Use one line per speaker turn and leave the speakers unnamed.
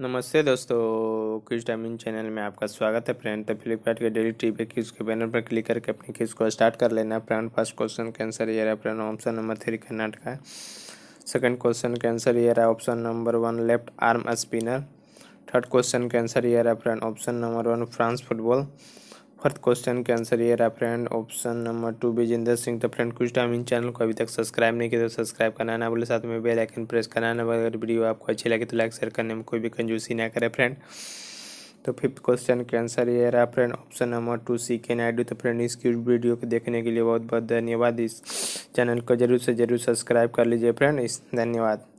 नमस्ते दोस्तों किस टाइमिंग चैनल में आपका स्वागत है फ्रेंड तो फ्लिपकार्ट के डेली टी पे किस के बैनर पर क्लिक करके अपनी किस को स्टार्ट कर लेना फ्रेंड फर्स्ट क्वेश्चन के आंसर ये रहा friend option number three Karnataka है सेकंड क्वेश्चन का आंसर ये रहा option number one left arm spinner third question का आंसर ये रहा friend option number one France football fourth question के आंसर ये रहा friend option number two Vijender Singh तो फ्रेंड कुछ टाइम इन चैनल को अभी तक सब्सक्राइब नहीं किया तो सब्सक्राइब करना ना बोले साथ में बेल आइकन प्रेस करना ना अगर वीडियो आपको अच्छी लगे तो लाइक शेयर करने में कोई भी कंजूसी ना करे फ्रेंड तो फिफ्थ क्वेश्चन के आंसर ये रहा friend option number two C K Naidu तो फ्रेंड इस वीडियो को देखने के लिए बहुत बहुत धन्यवाद इस चैनल को जरूर से जरूर सब्सक्राइब कर लीजिए फ्रेंड इस धन्यवाद